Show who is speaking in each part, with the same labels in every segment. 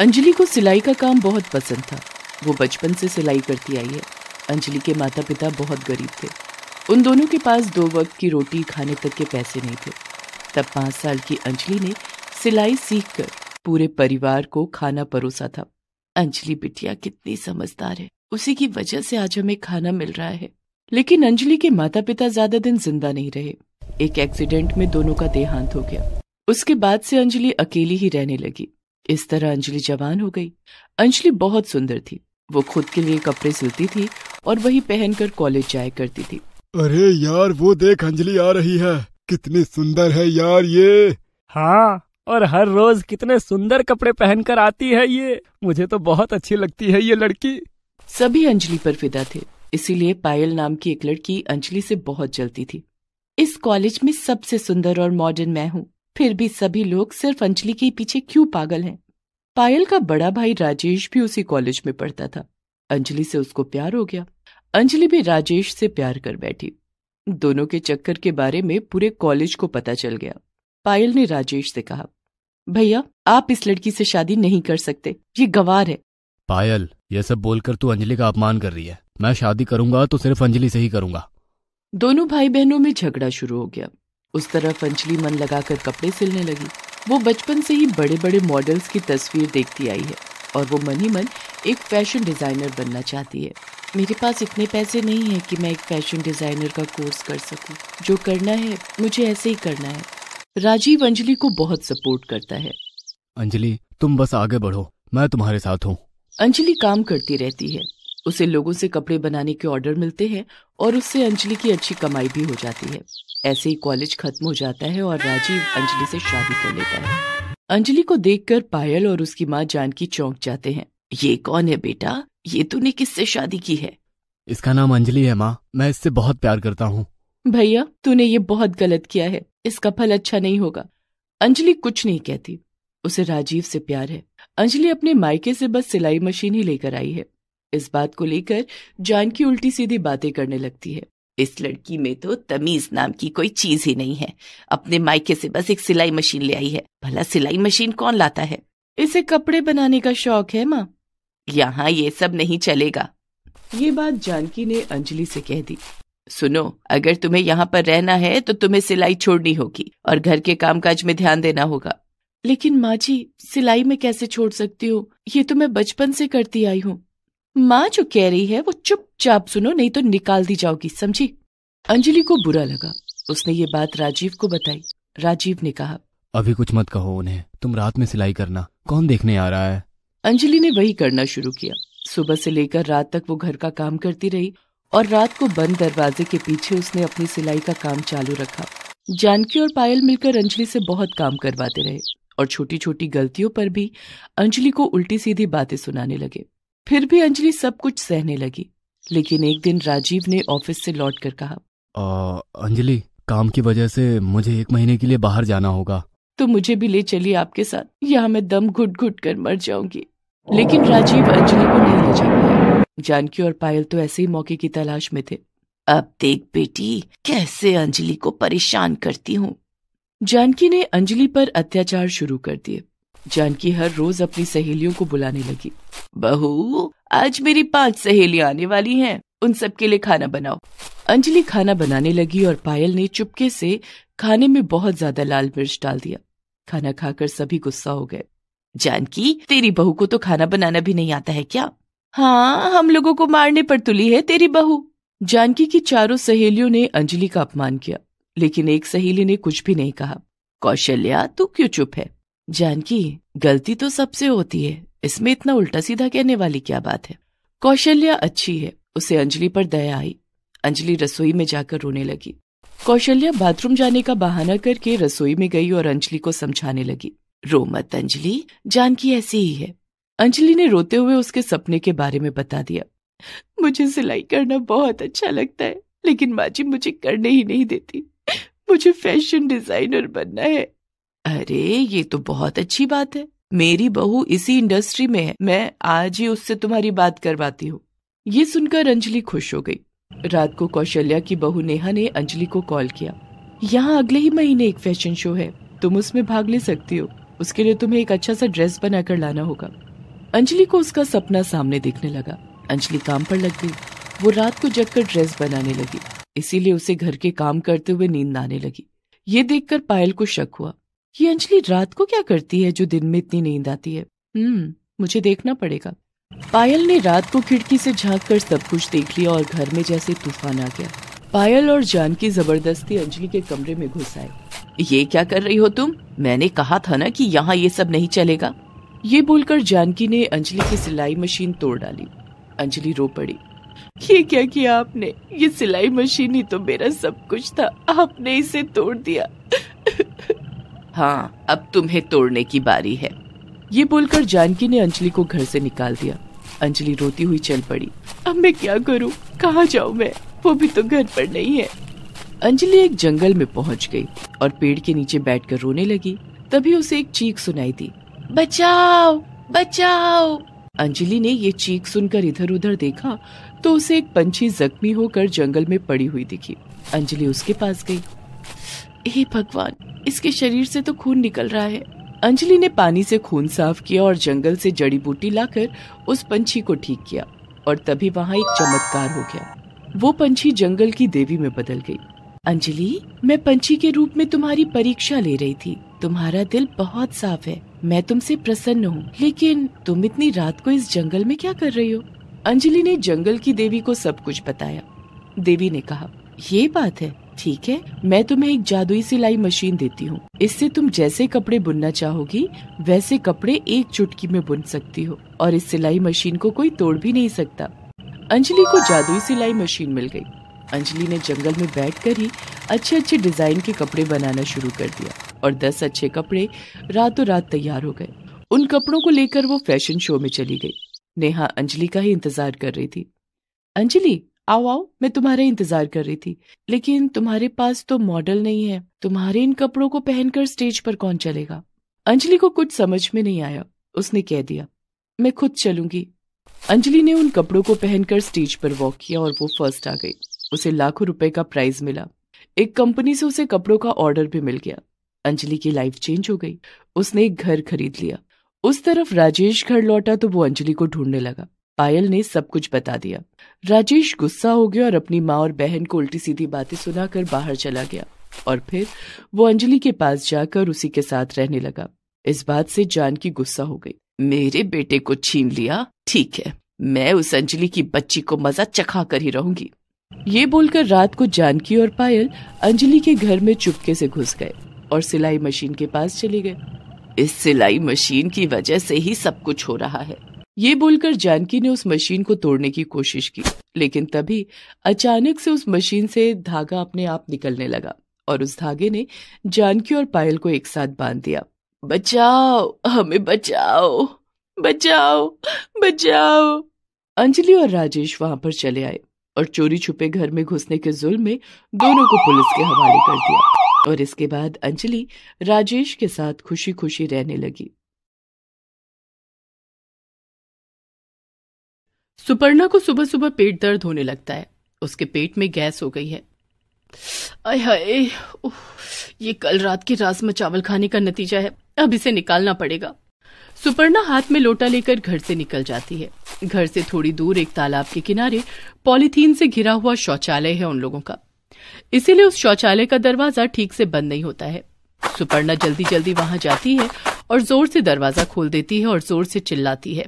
Speaker 1: अंजलि को सिलाई का काम बहुत पसंद था वो बचपन से सिलाई करती आई है अंजलि के माता पिता बहुत गरीब थे उन दोनों के पास दो वक्त की रोटी खाने तक के पैसे नहीं थे तब पाँच साल की अंजलि ने सिलाई सीख कर पूरे परिवार को खाना परोसा था अंजलि बिटिया कितनी समझदार है उसी की वजह से आज हमें खाना मिल रहा है लेकिन अंजलि के माता पिता ज्यादा दिन जिंदा नहीं रहे एक एक्सीडेंट में दोनों का देहांत हो गया उसके बाद से अंजलि अकेली ही रहने लगी इस तरह अंजलि जवान हो गई अंजलि बहुत सुंदर थी वो खुद के लिए कपड़े सिलती थी और वही पहनकर कॉलेज जाया करती थी
Speaker 2: अरे यार वो देख अंजलि आ रही है कितनी सुंदर है यार ये हाँ और हर रोज कितने सुंदर कपड़े पहनकर आती है ये मुझे तो बहुत अच्छी लगती है ये लड़की
Speaker 1: सभी अंजलि पर फिदा थे इसीलिए पायल नाम की एक लड़की अंजलि से बहुत जलती थी इस कॉलेज में सबसे सुंदर और मॉडर्न मैं हूँ फिर भी सभी लोग सिर्फ अंजलि के पीछे क्यों पागल हैं पायल का बड़ा भाई राजेश भी उसी कॉलेज में पढ़ता था अंजलि से उसको प्यार हो गया अंजलि भी राजेश से प्यार कर बैठी दोनों के चक्कर के बारे में पूरे कॉलेज को पता चल गया पायल ने राजेश से कहा भैया आप इस लड़की से शादी नहीं कर सकते ये गवार है
Speaker 2: पायल ये सब बोलकर तू अंजलि का अपमान कर रही है मैं शादी करूंगा तो सिर्फ अंजलि से ही करूंगा
Speaker 1: दोनों भाई बहनों में झगड़ा शुरू हो गया उस तरफ अंजलि मन लगाकर कपड़े सिलने लगी वो बचपन से ही बड़े बड़े मॉडल्स की तस्वीर देखती आई है और वो मन ही मन एक फैशन डिज़ाइनर बनना चाहती है मेरे पास इतने पैसे नहीं है कि मैं एक फैशन डिज़ाइनर का कोर्स कर सकूं। जो करना है मुझे ऐसे ही करना है राजीव अंजलि को बहुत सपोर्ट करता है
Speaker 2: अंजलि तुम बस आगे बढ़ो मैं तुम्हारे साथ हूँ
Speaker 1: अंजलि काम करती रहती है उसे लोगों से कपड़े बनाने के ऑर्डर मिलते हैं और उससे अंजलि की अच्छी कमाई भी हो जाती है ऐसे ही कॉलेज खत्म हो जाता है और राजीव अंजलि से शादी कर लेता है अंजलि को देखकर पायल और उसकी माँ जानकी चौंक जाते हैं ये कौन है बेटा ये तूने किससे शादी की है
Speaker 2: इसका नाम अंजलि है माँ मैं इससे बहुत प्यार करता हूँ
Speaker 1: भैया तूने ये बहुत गलत किया है इसका फल अच्छा नहीं होगा अंजलि कुछ नहीं कहती उसे राजीव से प्यार है अंजलि अपने मायके से बस सिलाई मशीन ही लेकर आई है इस बात को लेकर जानकी उल्टी सीधी बातें करने लगती है इस लड़की में तो तमीज नाम की कोई चीज ही नहीं है अपने मायके से बस एक सिलाई मशीन ले आई है भला सिलाई मशीन कौन लाता है इसे कपड़े बनाने का शौक है माँ यहाँ ये सब नहीं चलेगा ये बात जानकी ने अंजलि से कह दी सुनो अगर तुम्हें यहाँ पर रहना है तो तुम्हें सिलाई छोड़नी होगी और घर के कामकाज में ध्यान देना होगा लेकिन माँ जी सिलाई में कैसे छोड़ सकती हूँ ये तो मैं बचपन से करती आई हूँ माँ जो कह रही है वो चुपचाप सुनो नहीं तो निकाल दी जाओगी समझी अंजलि को बुरा लगा उसने ये बात राजीव को बताई राजीव ने कहा
Speaker 2: अभी कुछ मत कहो उन्हें तुम रात में सिलाई करना कौन देखने आ रहा है
Speaker 1: अंजलि ने वही करना शुरू किया सुबह से लेकर रात तक वो घर का काम करती रही और रात को बंद दरवाजे के पीछे उसने अपनी सिलाई का काम चालू रखा जानकी और पायल मिलकर अंजलि से बहुत काम करवाते रहे और छोटी छोटी गलतियों पर भी अंजलि को उल्टी सीधी बातें सुनाने लगे फिर भी अंजलि सब कुछ सहने लगी लेकिन एक दिन राजीव ने ऑफिस से लौट कर कहा
Speaker 2: अंजलि काम की वजह से मुझे एक महीने के लिए बाहर जाना होगा
Speaker 1: तो मुझे भी ले चलिए आपके साथ यहाँ मैं दम घुट घुट कर मर जाऊंगी लेकिन राजीव अंजलि को नहीं ले जा पाया जानकी और पायल तो ऐसे ही मौके की तलाश में थे अब देख बेटी कैसे अंजलि को परेशान करती हूँ जानकी ने अंजलि पर अत्याचार शुरू कर दिए जानकी हर रोज अपनी सहेलियों को बुलाने लगी बहू आज मेरी पांच सहेलियां आने वाली हैं उन सबके लिए खाना बनाओ अंजलि खाना बनाने लगी और पायल ने चुपके से खाने में बहुत ज्यादा लाल मिर्च डाल दिया खाना खाकर सभी गुस्सा हो गए जानकी तेरी बहू को तो खाना बनाना भी नहीं आता है क्या हाँ हम लोगों को मारने पर तुली है तेरी बहू जानकी की चारों सहेलियों ने अंजलि का अपमान किया लेकिन एक सहेली ने कुछ भी नहीं कहा कौशल्या तू क्यों चुप है जानकी गलती तो सबसे होती है इसमें इतना उल्टा सीधा कहने वाली क्या बात है कौशल्या अच्छी है उसे अंजलि पर दया आई अंजलि रसोई में जाकर रोने लगी कौशल्या बाथरूम जाने का बहाना करके रसोई में गई और अंजलि को समझाने लगी रो मत अंजलि जानकी ऐसी ही है अंजलि ने रोते हुए उसके सपने के बारे में बता दिया मुझे सिलाई करना बहुत अच्छा लगता है लेकिन माँ जी मुझे करने ही नहीं देती मुझे फैशन डिजाइनर बनना है अरे ये तो बहुत अच्छी बात है मेरी बहू इसी इंडस्ट्री में है मैं आज ही उससे तुम्हारी बात करवाती हूँ ये सुनकर अंजलि खुश हो गई रात को कौशल्या की बहू नेहा ने अंजलि को कॉल किया यहाँ अगले ही महीने एक फैशन शो है तुम उसमें भाग ले सकती हो उसके लिए तुम्हें एक अच्छा सा ड्रेस बनाकर लाना होगा अंजलि को उसका सपना सामने दिखने लगा अंजलि काम पर लग गई वो रात को जगकर ड्रेस बनाने लगी इसीलिए उसे घर के काम करते हुए नींद आने लगी ये देखकर पायल को शक हुआ ये अंजलि रात को क्या करती है जो दिन में इतनी नींद आती है हम्म मुझे देखना पड़ेगा पायल ने रात को खिड़की से झांक कर सब कुछ देख लिया और घर में जैसे तूफान आ गया पायल और जानकी जबरदस्ती अंजलि के कमरे में घुस आए ये क्या कर रही हो तुम मैंने कहा था ना कि यहाँ ये सब नहीं चलेगा ये बोलकर जानकी ने अंजलि की सिलाई मशीन तोड़ डाली अंजलि रो पड़ी ये क्या किया आपने ये सिलाई मशीन ही तो मेरा सब कुछ था आपने इसे तोड़ दिया हाँ अब तुम्हें तोड़ने की बारी है ये बोलकर जानकी ने अंजलि को घर से निकाल दिया अंजलि रोती हुई चल पड़ी अब मैं क्या करूँ कहाँ जाऊँ मैं वो भी तो घर पर नहीं है अंजलि एक जंगल में पहुंच गई और पेड़ के नीचे बैठकर रोने लगी तभी उसे एक चीख सुनाई दी बचाओ बचाओ अंजलि ने ये चीख सुनकर इधर उधर देखा तो उसे एक पंछी जख्मी होकर जंगल में पड़ी हुई दिखी अंजलि उसके पास गई हे भगवान इसके शरीर से तो खून निकल रहा है अंजलि ने पानी से खून साफ किया और जंगल से जड़ी बूटी लाकर उस पंछी को ठीक किया और तभी वहाँ एक चमत्कार हो गया वो पंछी जंगल की देवी में बदल गई अंजलि मैं पंछी के रूप में तुम्हारी परीक्षा ले रही थी तुम्हारा दिल बहुत साफ है मैं तुमसे प्रसन्न हूँ लेकिन तुम इतनी रात को इस जंगल में क्या कर रही हो अंजलि ने जंगल की देवी को सब कुछ बताया देवी ने कहा ये बात है ठीक है मैं तुम्हें एक जादुई सिलाई मशीन देती हूँ इससे तुम जैसे कपड़े बुनना चाहोगी वैसे कपड़े एक चुटकी में बुन सकती हो और इस सिलाई मशीन को कोई तोड़ भी नहीं सकता अंजलि को जादुई सिलाई मशीन मिल गई अंजलि ने जंगल में बैठकर ही अच्छे अच्छे डिजाइन के कपड़े बनाना शुरू कर दिया और दस अच्छे कपड़े रातों रात तैयार हो गए उन कपड़ों को लेकर वो फैशन शो में चली गई नेहा अंजलि का ही इंतजार कर रही थी अंजलि आओ आओ मैं तुम्हारा इंतजार कर रही थी लेकिन तुम्हारे पास तो मॉडल नहीं है तुम्हारे इन कपड़ों को पहनकर स्टेज पर कौन चलेगा अंजलि को कुछ समझ में नहीं आया उसने कह दिया मैं खुद चलूंगी अंजलि ने उन कपड़ों को पहनकर स्टेज पर वॉक किया और वो फर्स्ट आ गई उसे लाखों रुपए का प्राइज मिला एक कंपनी से उसे कपड़ों का ऑर्डर भी मिल गया अंजलि की लाइफ चेंज हो गई उसने एक घर खरीद लिया उस तरफ राजेश घर लौटा तो वो अंजलि को ढूंढने लगा पायल ने सब कुछ बता दिया राजेश गुस्सा हो गया और अपनी माँ और बहन को उल्टी सीधी बातें सुनाकर बाहर चला गया और फिर वो अंजलि के पास जाकर उसी के साथ रहने लगा इस बात से जानकी गुस्सा हो गई मेरे बेटे को छीन लिया ठीक है मैं उस अंजलि की बच्ची को मजा चखा कर ही रहूंगी ये बोलकर रात को जानकी और पायल अंजलि के घर में चुपके से घुस गए और सिलाई मशीन के पास चले गए इस सिलाई मशीन की वजह से ही सब कुछ हो रहा है ये बोलकर जानकी ने उस मशीन को तोड़ने की कोशिश की लेकिन तभी अचानक से उस मशीन से धागा अपने आप निकलने लगा और उस धागे ने जानकी और पायल को एक साथ बांध दिया बचाओ हमें बचाओ बचाओ बचाओ अंजलि और राजेश वहां पर चले आए और चोरी छुपे घर में घुसने के जुल्म में दोनों को पुलिस के हवाले कर दिया और इसके बाद अंजलि राजेश के साथ खुशी खुशी रहने लगी सुपर्णा को सुबह सुबह पेट दर्द होने लगता है उसके पेट में गैस हो गई है आय हाय ये कल रात के राजमा चावल खाने का नतीजा है अब इसे निकालना पड़ेगा सुपर्णा हाथ में लोटा लेकर घर से निकल जाती है घर से थोड़ी दूर एक तालाब के किनारे पॉलीथीन से घिरा हुआ शौचालय है उन लोगों का इसीलिए उस शौचालय का दरवाजा ठीक से बंद नहीं होता है सुपर्णा जल्दी जल्दी वहां जाती है और जोर से दरवाजा खोल देती है और जोर से चिल्लाती है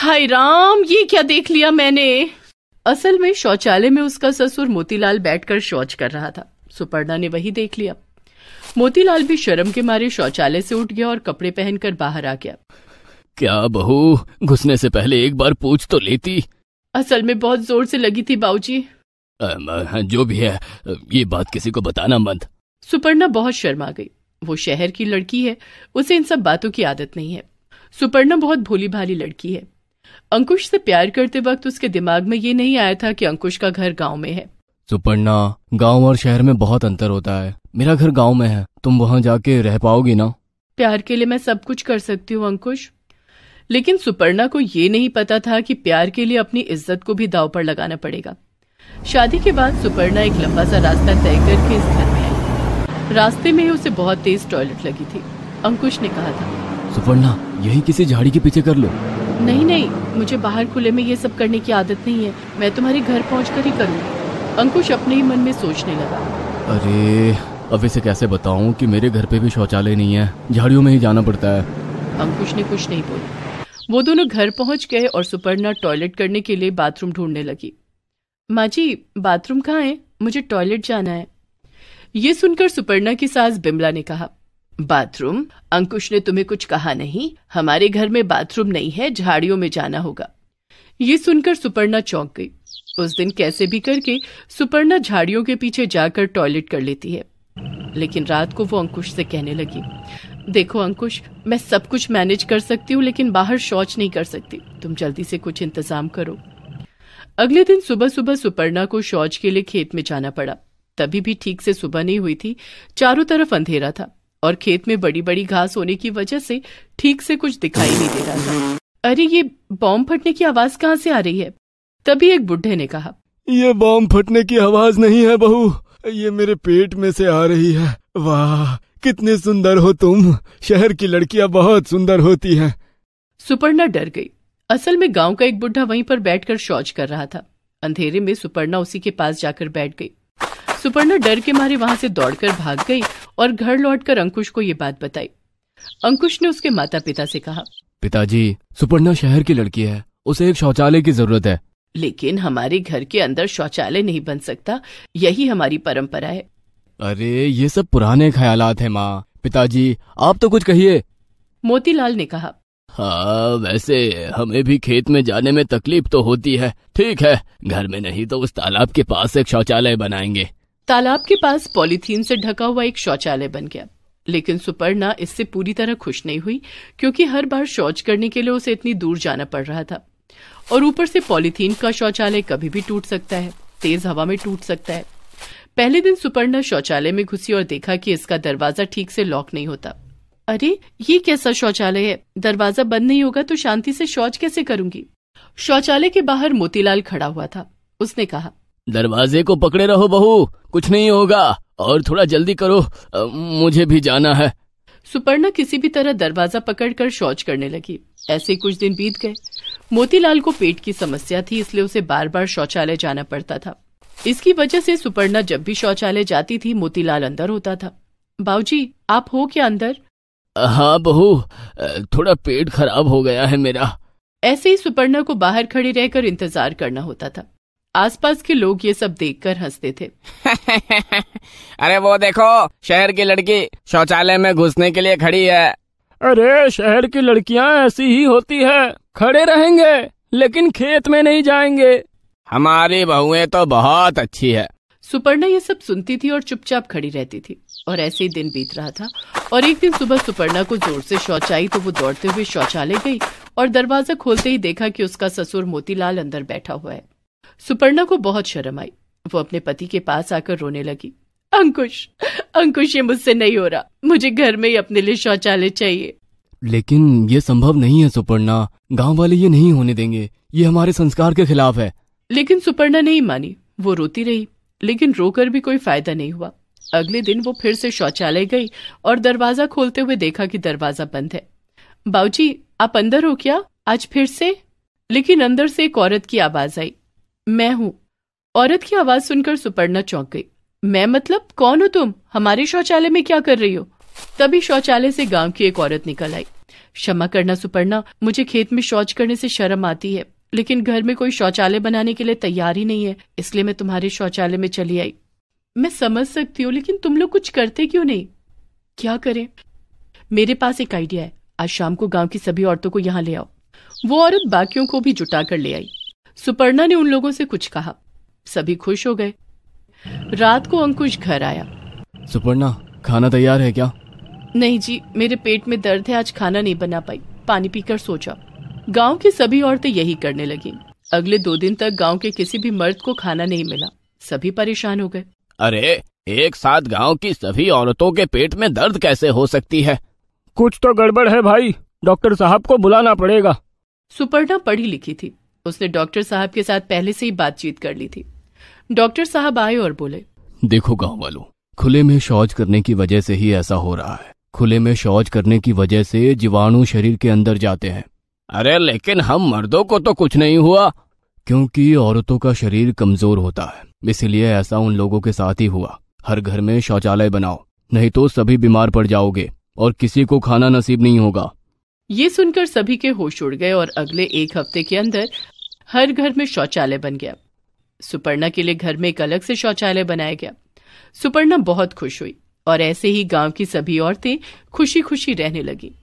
Speaker 1: हाय राम ये क्या देख लिया मैंने असल में शौचालय में उसका ससुर मोतीलाल बैठकर शौच कर रहा था सुपर्णा ने वही देख लिया मोतीलाल भी शर्म के मारे शौचालय से उठ गया और कपड़े पहनकर बाहर आ गया
Speaker 2: क्या बहू घुसने से पहले एक बार पूछ तो लेती
Speaker 1: असल में बहुत जोर से लगी थी बाऊजी
Speaker 2: हाँ, जो भी है ये बात किसी को बताना मत
Speaker 1: सुपर्णा बहुत शर्मा गई वो शहर की लड़की है उसे इन सब बातों की आदत नहीं है सुपर्णा बहुत भोली भाली लड़की है अंकुश से प्यार करते वक्त उसके दिमाग में ये नहीं आया था कि अंकुश का घर गांव में है
Speaker 2: सुपर्णा गांव और शहर में बहुत अंतर होता है मेरा घर गांव में है तुम वहां जाके रह पाओगी ना
Speaker 1: प्यार के लिए मैं सब कुछ कर सकती हूँ अंकुश लेकिन सुपर्णा को ये नहीं पता था कि प्यार के लिए अपनी इज्जत को भी दाव पर लगाना पड़ेगा शादी के बाद सुपर्णा एक लंबा सा रास्ता तय करके इस घर में आई रास्ते में ही उसे बहुत तेज टॉयलेट लगी थी अंकुश ने कहा था
Speaker 2: सुपर्णा यही किसी झाड़ी के पीछे कर लो
Speaker 1: नहीं नहीं मुझे बाहर खुले में ये सब करने की आदत नहीं है मैं तुम्हारे घर पहुँच कर ही करूँगी अंकुश अपने ही मन में सोचने लगा
Speaker 2: अरे अब इसे कैसे बताऊँ कि मेरे घर पे भी शौचालय नहीं है झाड़ियों में ही जाना पड़ता है
Speaker 1: अंकुश ने कुछ नहीं बोला वो दोनों घर पहुंच गए और सुपर्णा टॉयलेट करने के लिए बाथरूम ढूंढने लगी माँ जी बाथरूम कहाँ है मुझे टॉयलेट जाना है ये सुनकर सुपर्णा की सास बिमला ने कहा बाथरूम अंकुश ने तुम्हें कुछ कहा नहीं हमारे घर में बाथरूम नहीं है झाड़ियों में जाना होगा ये सुनकर सुपर्णा चौंक गई उस दिन कैसे भी करके सुपर्णा झाड़ियों के पीछे जाकर टॉयलेट कर लेती है लेकिन रात को वो अंकुश से कहने लगी देखो अंकुश मैं सब कुछ मैनेज कर सकती हूँ लेकिन बाहर शौच नहीं कर सकती तुम जल्दी से कुछ इंतजाम करो अगले दिन सुबह सुबह सुपर्णा को शौच के लिए खेत में जाना पड़ा तभी भी ठीक से सुबह नहीं हुई थी चारों तरफ अंधेरा था और खेत में बड़ी बड़ी घास होने की वजह से ठीक से कुछ दिखाई नहीं दे रहा था अरे ये बॉम्ब फटने की आवाज कहाँ से आ रही है तभी एक बुढ़े ने कहा
Speaker 2: ये बॉम्ब फटने की आवाज नहीं है बहू ये मेरे पेट में से आ रही है वाह कितने सुंदर हो तुम शहर की लड़कियाँ बहुत सुंदर होती हैं
Speaker 1: सुपर्णा डर गई असल में गांव का एक बुढ़ा वहीं पर बैठकर शौच कर रहा था अंधेरे में सुपर्णा उसी के पास जाकर बैठ गई सुपर्णा डर के मारे वहां से दौड़कर भाग गई और घर लौटकर अंकुश को ये बात बताई अंकुश ने उसके माता पिता से कहा
Speaker 2: पिताजी सुपर्णा शहर की लड़की है उसे एक शौचालय की जरूरत है
Speaker 1: लेकिन हमारे घर के अंदर शौचालय नहीं बन सकता यही हमारी परंपरा है
Speaker 2: अरे ये सब पुराने ख्यालात है माँ पिताजी आप तो कुछ कहिए मोतीलाल ने कहा हाँ वैसे हमें भी खेत में जाने में तकलीफ तो होती है ठीक है घर में नहीं तो उस तालाब के पास एक शौचालय बनाएंगे
Speaker 1: तालाब के पास पॉलीथीन से ढका हुआ एक शौचालय बन गया लेकिन सुपर्णा इससे पूरी तरह खुश नहीं हुई क्योंकि हर बार शौच करने के लिए उसे इतनी दूर जाना पड़ रहा था और ऊपर से पॉलीथीन का शौचालय कभी भी टूट सकता है तेज हवा में टूट सकता है पहले दिन सुपर्णा शौचालय में घुसी और देखा कि इसका दरवाजा ठीक से लॉक नहीं होता अरे ये कैसा शौचालय है दरवाजा बंद नहीं होगा तो शांति से शौच कैसे करूंगी शौचालय के बाहर मोतीलाल खड़ा हुआ था उसने कहा
Speaker 2: दरवाजे को पकड़े रहो बहू कुछ नहीं होगा और थोड़ा जल्दी करो मुझे भी जाना है
Speaker 1: सुपर्णा किसी भी तरह दरवाजा पकड़कर शौच करने लगी ऐसे कुछ दिन बीत गए मोतीलाल को पेट की समस्या थी इसलिए उसे बार बार शौचालय जाना पड़ता था इसकी वजह से सुपर्णा जब भी शौचालय जाती थी मोतीलाल अंदर होता था बाबूजी आप हो क्या अंदर
Speaker 2: हाँ बहू थोड़ा पेट खराब हो गया है मेरा
Speaker 1: ऐसे ही सुपर्णा को बाहर खड़े रहकर इंतजार करना होता था आसपास के लोग ये सब देखकर हंसते थे
Speaker 2: अरे वो देखो शहर की लड़की शौचालय में घुसने के लिए खड़ी है अरे शहर की लड़कियाँ ऐसी ही होती है खड़े रहेंगे लेकिन खेत में नहीं जाएंगे हमारी बहुएं तो बहुत अच्छी है सुपर्णा ये सब सुनती थी और चुपचाप
Speaker 1: खड़ी रहती थी और ऐसे ही दिन बीत रहा था और एक दिन सुबह सुपर्णा को जोर से शौच आई तो वो दौड़ते हुए शौचालय गई और दरवाजा खोलते ही देखा कि उसका ससुर मोतीलाल अंदर बैठा हुआ है सुपर्णा को बहुत शर्म आई वो अपने पति के पास आकर रोने लगी अंकुश अंकुश ये मुझसे नहीं हो रहा मुझे घर में ही अपने लिए शौचालय चाहिए
Speaker 2: लेकिन ये संभव नहीं है सुपर्णा गांव वाले ये नहीं होने देंगे ये हमारे संस्कार के खिलाफ है
Speaker 1: लेकिन सुपर्णा नहीं मानी वो रोती रही लेकिन रोकर भी कोई फायदा नहीं हुआ अगले दिन वो फिर से शौचालय गई और दरवाजा खोलते हुए देखा कि दरवाजा बंद है बाऊजी आप अंदर हो क्या आज फिर से लेकिन अंदर से एक औरत की आवाज आई मैं हूं औरत की आवाज सुनकर सुपर्णा चौंक गई मैं मतलब कौन हो तुम हमारे शौचालय में क्या कर रही हो तभी शौचालय से गांव की एक औरत निकल आई क्षमा करना सुपर्णा मुझे खेत में शौच करने से शर्म आती है लेकिन घर में कोई शौचालय बनाने के लिए तैयार ही नहीं है इसलिए मैं तुम्हारे शौचालय में चली आई मैं समझ सकती हूँ लेकिन तुम लोग कुछ करते क्यों नहीं क्या करें मेरे पास एक आइडिया है आज शाम को गांव की सभी औरतों को यहाँ ले आओ वो औरत बाकियों को भी जुटा कर ले आई सुपर्णा ने उन लोगों से कुछ कहा सभी खुश हो गए रात को अंकुश घर आया
Speaker 2: सुपर्णा खाना तैयार है क्या
Speaker 1: नहीं जी मेरे पेट में दर्द है आज खाना नहीं बना पाई पानी पीकर सोचा गांव की सभी औरतें यही करने लगी अगले दो दिन तक गांव के किसी भी मर्द को खाना नहीं मिला सभी परेशान हो गए
Speaker 2: अरे एक साथ गांव की सभी औरतों के पेट में दर्द कैसे हो सकती है कुछ तो गड़बड़ है भाई डॉक्टर साहब को बुलाना पड़ेगा
Speaker 1: सुपर्णा पढ़ी लिखी थी उसने डॉक्टर साहब के साथ पहले से ही बातचीत कर ली थी डॉक्टर साहब आए और बोले
Speaker 2: देखो गांव वालों खुले में शौच करने की वजह से ही ऐसा हो रहा है खुले में शौच करने की वजह से जीवाणु शरीर के अंदर जाते हैं अरे लेकिन हम मर्दों को तो कुछ नहीं हुआ क्योंकि औरतों का शरीर कमजोर होता है इसीलिए ऐसा उन लोगों के साथ ही हुआ हर घर में शौचालय बनाओ नहीं तो सभी बीमार पड़ जाओगे और किसी को खाना नसीब नहीं होगा
Speaker 1: ये सुनकर सभी के होश उड़ गए और अगले एक हफ्ते के अंदर हर घर में शौचालय बन गया सुपर्णा के लिए घर में एक अलग से शौचालय बनाया गया सुपर्णा बहुत
Speaker 2: खुश हुई और ऐसे ही गांव की सभी औरतें खुशी खुशी रहने लगी